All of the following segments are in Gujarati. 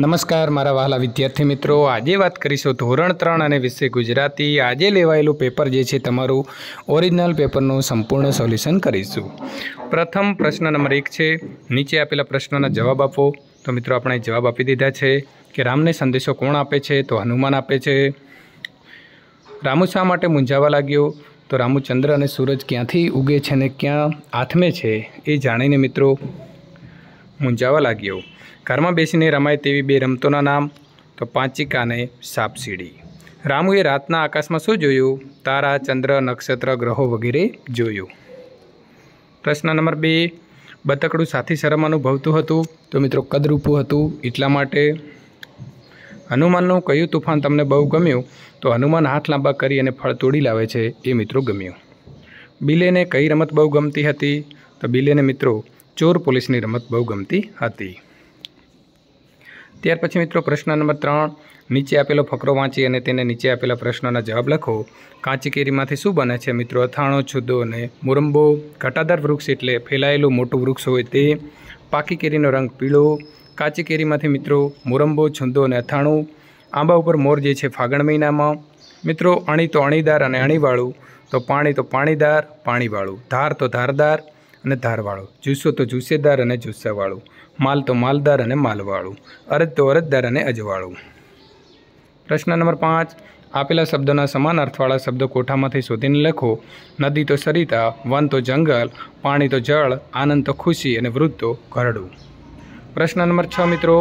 નમસ્કાર મારા વહાલા વિદ્યાર્થી મિત્રો આજે વાત કરીશું ધોરણ ત્રણ અને વિશે ગુજરાતી આજે લેવાયેલું પેપર જે છે તમારું ઓરિજિનલ પેપરનું સંપૂર્ણ સોલ્યુશન કરીશું પ્રથમ પ્રશ્ન નંબર એક છે નીચે આપેલા પ્રશ્નોના જવાબ આપો તો મિત્રો આપણે જવાબ આપી દીધા છે કે રામને સંદેશો કોણ આપે છે તો હનુમાન આપે છે રામુ શા માટે મૂંઝાવા લાગ્યો તો રામુચંદ્ર અને સૂરજ ક્યાંથી ઉગે છે અને ક્યાં આથમે છે એ જાણીને મિત્રો મૂંઝાવા લાગ્યો ઘરમાં બેસીને રમાય તેવી બે રમતોના નામ તો પાંચિકા અને સાપસીડી રામુએ રાતના આકાશમાં શું જોયું તારા ચંદ્ર નક્ષત્ર ગ્રહો વગેરે જોયું પ્રશ્ન નંબર બે બતકડું સાથી શરમ અનુભવતું હતું તો મિત્રો કદરૂપું હતું એટલા માટે હનુમાનનું કયું તુફાન તમને બહુ ગમ્યું તો હનુમાન હાથ લાંબા કરી અને ફળ તોડી લાવે છે એ મિત્રો ગમ્યું બિલેને કઈ રમત બહુ ગમતી હતી તો બિલેને મિત્રો ચોર પોલીસની રમત બહુ ગમતી હતી ત્યાર પછી મિત્રો પ્રશ્ન નંબર ત્રણ નીચે આપેલો ફકરો વાંચી અને તેને નીચે આપેલા પ્રશ્નોના જવાબ લખો કાચી કેરીમાંથી શું બને છે મિત્રો અથાણો છુદ્દો અને મુરંબો ઘટાદાર વૃક્ષ એટલે ફેલાયેલું મોટું વૃક્ષ હોય તે પાકી કેરીનો રંગ પીળો કાચી કેરીમાંથી મિત્રો મુરંબો છુંદો અને અથાણું આંબા ઉપર મોર જે છે ફાગણ મહિનામાં મિત્રો અણી તો અણીદાર અને અણીવાળું તો પાણી તો પાણીદાર પાણીવાળું ધાર તો ધારદાર અને ધારવાળું જુસ્સો તો જુસ્સેદાર અને જુસ્સાવાળું માલ તો માલદાર અને માલવાળું અરજ તો અરજદાર અને અજવાળું પ્રશ્ન નંબર પાંચ આપેલા શબ્દોના સમાન અર્થવાળા શબ્દો કોઠામાંથી શોધીને લખો નદી તો સરિતા વન તો જંગલ પાણી તો જળ આનંદ તો ખુશી અને વૃદ્ધ તો ઘરડું પ્રશ્ન નંબર છ મિત્રો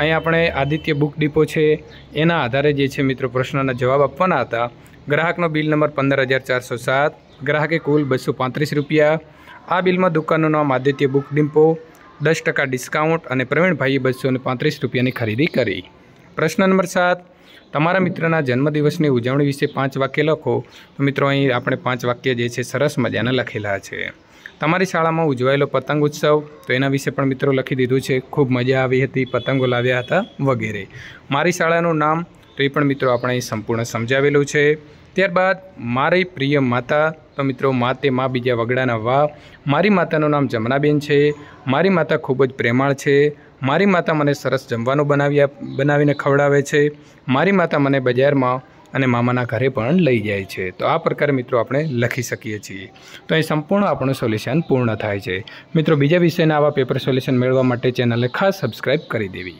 અહીં આપણે આદિત્ય બુક ડીપો છે એના આધારે જે છે મિત્રો પ્રશ્નના જવાબ આપવાના હતા ગ્રાહકનો બિલ નંબર પંદર હજાર ચારસો સાત ગ્રાહકે કુલ બસો પાંત્રીસ રૂપિયા આ બિલમાં દુકાનનું નામ આદિત્ય બુક ડિમ્પો દસ ટકા ડિસ્કાઉન્ટ અને પ્રવીણભાઈએ બસો ને પાંત્રીસ રૂપિયાની ખરીદી કરી પ્રશ્ન નંબર સાત તમારા મિત્રના જન્મદિવસની ઉજવણી વિશે પાંચ વાક્ય લખો તો મિત્રો અહીં આપણે પાંચ વાક્ય જે છે સરસ મજાના લખેલા છે તમારી શાળામાં ઉજવાયેલો પતંગ ઉત્સવ તો એના વિશે પણ મિત્રો લખી દીધું છે ખૂબ મજા આવી હતી પતંગો લાવ્યા હતા વગેરે મારી શાળાનું નામ તો એ પણ મિત્રો આપણે અહીં સંપૂર્ણ સમજાવેલું છે ત્યારબાદ મારી પ્રિય માતા તો મિત્રો મા તે મા બીજા વગડાના વા મારી માતાનું નામ જમનાબેન છે મારી માતા ખૂબ જ પ્રેમાળ છે મારી માતા મને સરસ જમવાનું બનાવી બનાવીને ખવડાવે છે મારી માતા મને બજારમાં અને મામાના ઘરે પણ લઈ જાય છે તો આ પ્રકારે મિત્રો આપણે લખી શકીએ છીએ તો અહીં સંપૂર્ણ આપણું સોલ્યુશન પૂર્ણ થાય છે મિત્રો બીજા વિષયના આવા પેપર સોલ્યુશન મેળવવા માટે ચેનલને ખાસ સબસ્ક્રાઈબ કરી દેવી